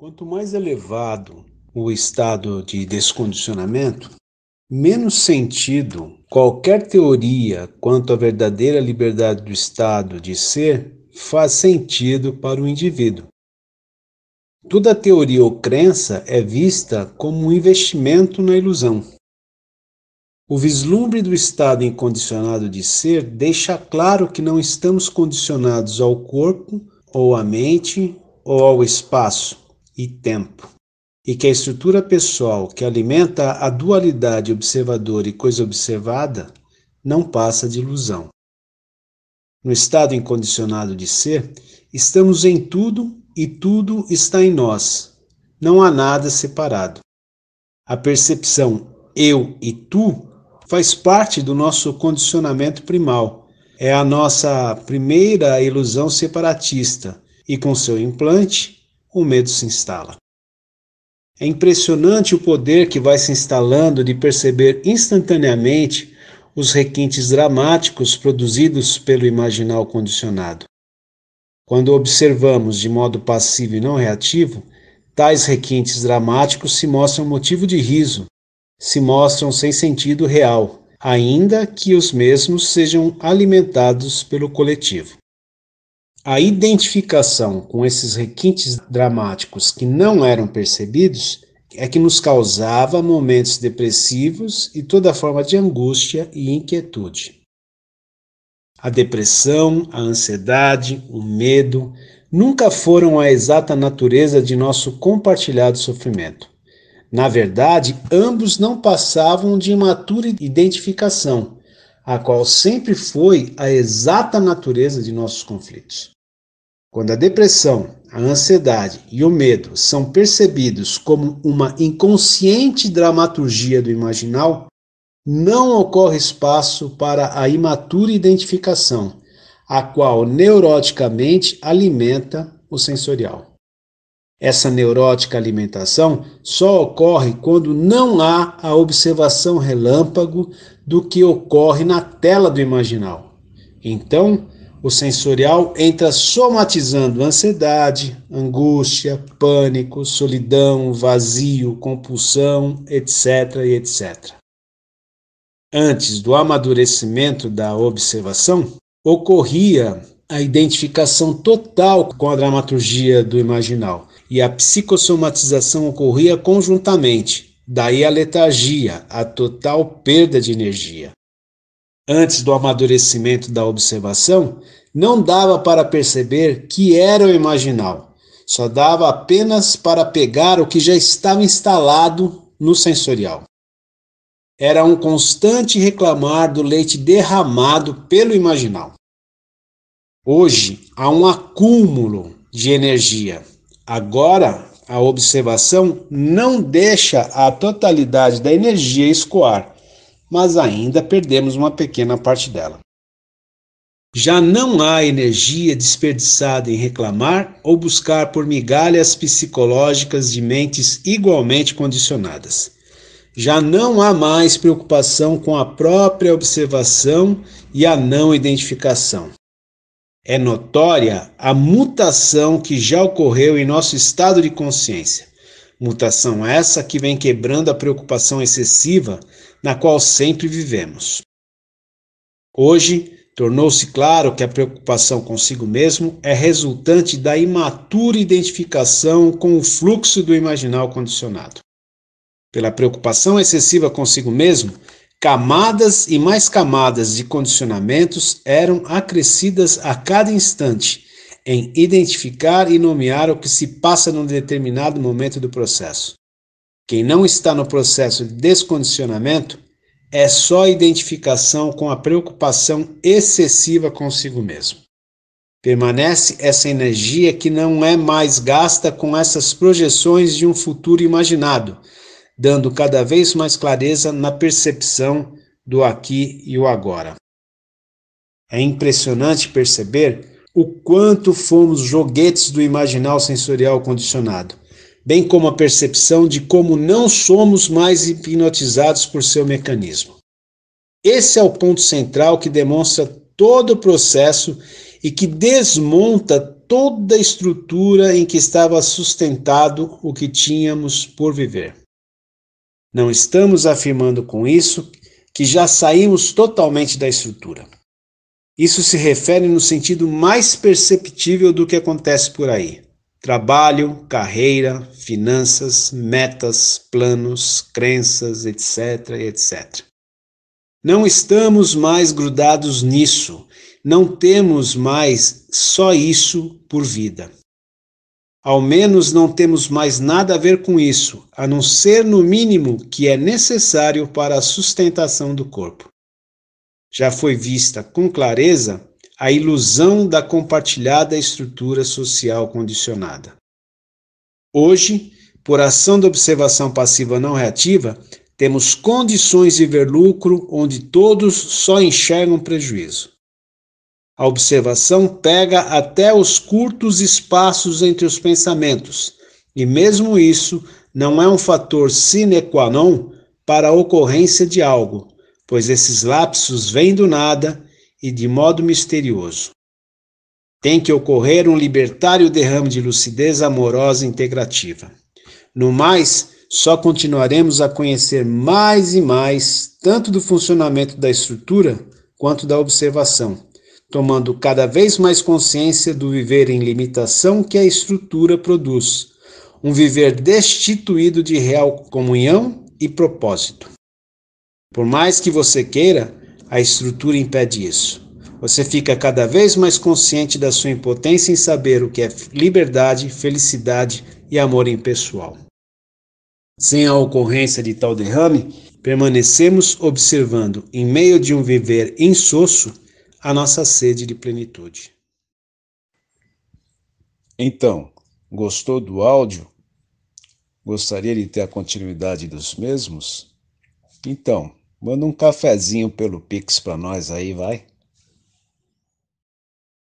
Quanto mais elevado o estado de descondicionamento, menos sentido qualquer teoria quanto à verdadeira liberdade do estado de ser faz sentido para o indivíduo. Toda teoria ou crença é vista como um investimento na ilusão. O vislumbre do estado incondicionado de ser deixa claro que não estamos condicionados ao corpo, ou à mente, ou ao espaço, e tempo, e que a estrutura pessoal que alimenta a dualidade observador e coisa observada não passa de ilusão. No estado incondicionado de ser, estamos em tudo e tudo está em nós. Não há nada separado. A percepção eu e tu faz parte do nosso condicionamento primal. É a nossa primeira ilusão separatista e com seu implante o medo se instala. É impressionante o poder que vai se instalando de perceber instantaneamente os requintes dramáticos produzidos pelo imaginal condicionado. Quando observamos de modo passivo e não reativo, tais requintes dramáticos se mostram motivo de riso, se mostram sem sentido real, ainda que os mesmos sejam alimentados pelo coletivo. A identificação com esses requintes dramáticos que não eram percebidos é que nos causava momentos depressivos e toda forma de angústia e inquietude. A depressão, a ansiedade, o medo nunca foram a exata natureza de nosso compartilhado sofrimento. Na verdade, ambos não passavam de imatura identificação a qual sempre foi a exata natureza de nossos conflitos. Quando a depressão, a ansiedade e o medo são percebidos como uma inconsciente dramaturgia do imaginal, não ocorre espaço para a imatura identificação, a qual neuroticamente alimenta o sensorial. Essa neurótica alimentação só ocorre quando não há a observação relâmpago do que ocorre na tela do imaginal. Então, o sensorial entra somatizando ansiedade, angústia, pânico, solidão, vazio, compulsão, etc. etc. Antes do amadurecimento da observação, ocorria a identificação total com a dramaturgia do imaginal e a psicossomatização ocorria conjuntamente, Daí a letargia, a total perda de energia. Antes do amadurecimento da observação, não dava para perceber que era o imaginal, só dava apenas para pegar o que já estava instalado no sensorial. Era um constante reclamar do leite derramado pelo imaginal. Hoje há um acúmulo de energia. Agora a observação não deixa a totalidade da energia escoar, mas ainda perdemos uma pequena parte dela. Já não há energia desperdiçada em reclamar ou buscar por migalhas psicológicas de mentes igualmente condicionadas. Já não há mais preocupação com a própria observação e a não identificação é notória a mutação que já ocorreu em nosso estado de consciência. Mutação essa que vem quebrando a preocupação excessiva na qual sempre vivemos. Hoje, tornou-se claro que a preocupação consigo mesmo é resultante da imatura identificação com o fluxo do imaginal condicionado. Pela preocupação excessiva consigo mesmo, Camadas e mais camadas de condicionamentos eram acrescidas a cada instante em identificar e nomear o que se passa num determinado momento do processo. Quem não está no processo de descondicionamento é só identificação com a preocupação excessiva consigo mesmo. Permanece essa energia que não é mais gasta com essas projeções de um futuro imaginado, dando cada vez mais clareza na percepção do aqui e o agora. É impressionante perceber o quanto fomos joguetes do imaginal sensorial condicionado, bem como a percepção de como não somos mais hipnotizados por seu mecanismo. Esse é o ponto central que demonstra todo o processo e que desmonta toda a estrutura em que estava sustentado o que tínhamos por viver. Não estamos afirmando com isso que já saímos totalmente da estrutura. Isso se refere no sentido mais perceptível do que acontece por aí: trabalho, carreira, finanças, metas, planos, crenças, etc, etc. Não estamos mais grudados nisso, não temos mais só isso por vida. Ao menos não temos mais nada a ver com isso, a não ser no mínimo que é necessário para a sustentação do corpo. Já foi vista com clareza a ilusão da compartilhada estrutura social condicionada. Hoje, por ação da observação passiva não reativa, temos condições de ver lucro onde todos só enxergam prejuízo. A observação pega até os curtos espaços entre os pensamentos, e mesmo isso não é um fator sine qua non para a ocorrência de algo, pois esses lapsos vêm do nada e de modo misterioso. Tem que ocorrer um libertário derrame de lucidez amorosa e integrativa. No mais, só continuaremos a conhecer mais e mais tanto do funcionamento da estrutura quanto da observação tomando cada vez mais consciência do viver em limitação que a estrutura produz, um viver destituído de real comunhão e propósito. Por mais que você queira, a estrutura impede isso. Você fica cada vez mais consciente da sua impotência em saber o que é liberdade, felicidade e amor impessoal. Sem a ocorrência de tal derrame, permanecemos observando, em meio de um viver insosso, a nossa sede de plenitude. Então, gostou do áudio? Gostaria de ter a continuidade dos mesmos? Então, manda um cafezinho pelo Pix para nós aí, vai.